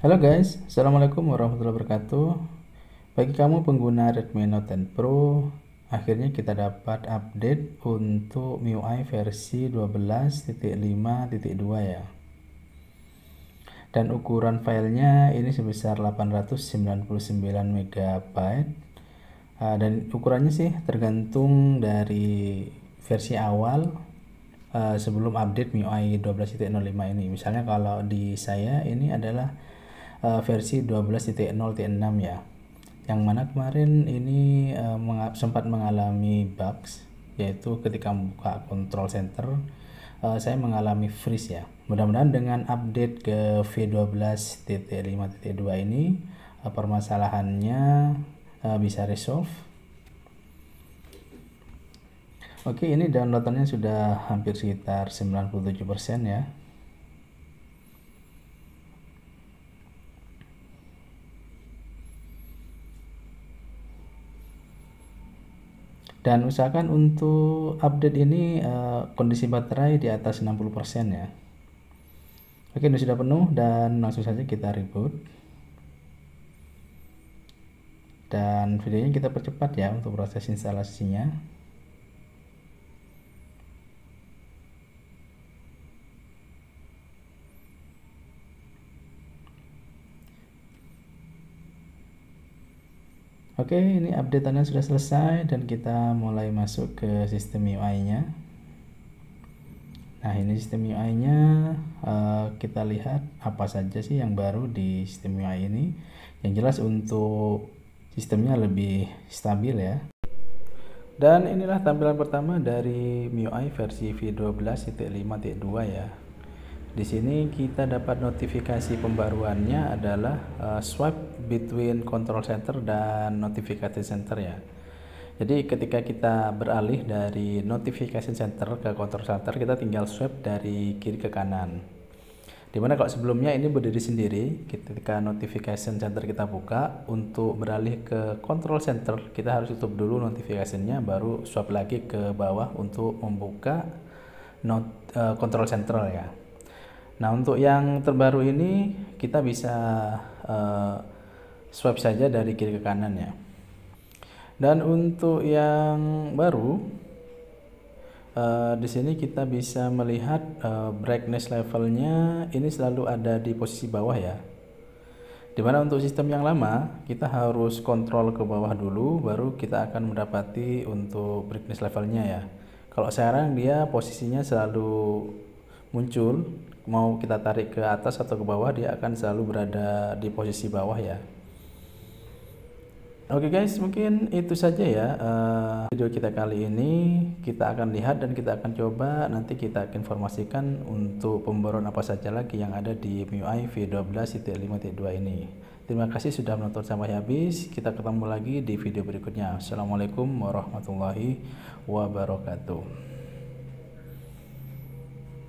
Halo guys, Assalamualaikum warahmatullahi wabarakatuh Bagi kamu pengguna Redmi Note 10 Pro Akhirnya kita dapat update untuk MIUI versi 12.5.2 ya Dan ukuran filenya ini sebesar 899 MB ah, Dan ukurannya sih tergantung dari versi awal ah, sebelum update MIUI 12.05 ini misalnya kalau di saya ini adalah uh, versi 12.0.6 ya yang mana kemarin ini uh, eh, meng sempat mengalami bugs yaitu ketika membuka control center uh, saya mengalami freeze ya mudah-mudahan dengan update ke V12.5.2 ini uh, permasalahannya uh, bisa resolve Oke ini downloadannya sudah hampir sekitar 97% ya Dan usahakan untuk update ini uh, kondisi baterai di atas 60% ya. Oke, ini sudah penuh dan langsung saja kita reboot. Dan videonya kita percepat ya untuk proses instalasinya. Oke, ini updateannya sudah selesai dan kita mulai masuk ke sistem UI-nya. Nah, ini sistem UI-nya uh, eh, kita lihat apa saja sih yang baru di sistem UI ini. Yang jelas untuk sistemnya lebih stabil ya. Dan inilah tampilan pertama dari MIUI versi V12.5.2 ya. Di sini kita dapat notifikasi pembaruannya adalah uh, swipe between control center dan notification center ya. Jadi ketika kita beralih dari notification center ke control center, kita tinggal swipe dari kiri ke kanan. Dimana kalau sebelumnya ini berdiri sendiri, ketika notification center kita buka, untuk beralih ke control center, kita harus tutup dulu notificationnya, baru swipe lagi ke bawah untuk membuka not, uh, control center ya. Nah, untuk yang terbaru ini kita bisa uh, eh, swipe saja dari kiri ke kanan ya. Dan untuk yang baru uh, di sini kita bisa melihat uh, brightness levelnya ini selalu ada di posisi bawah ya. Dimana untuk sistem yang lama kita harus kontrol ke bawah dulu baru kita akan mendapati untuk brightness levelnya ya. Kalau sekarang dia posisinya selalu muncul mau kita tarik ke atas atau ke bawah dia akan selalu berada di posisi bawah ya Oke okay guys, mungkin itu saja ya uh, video kita kali ini. Kita akan lihat dan kita akan coba nanti kita akan informasikan untuk pembaruan apa saja lagi yang ada di MIUI V12.5.2 ini. Terima kasih sudah menonton sampai habis. Kita ketemu lagi di video berikutnya. Assalamualaikum warahmatullahi wabarakatuh.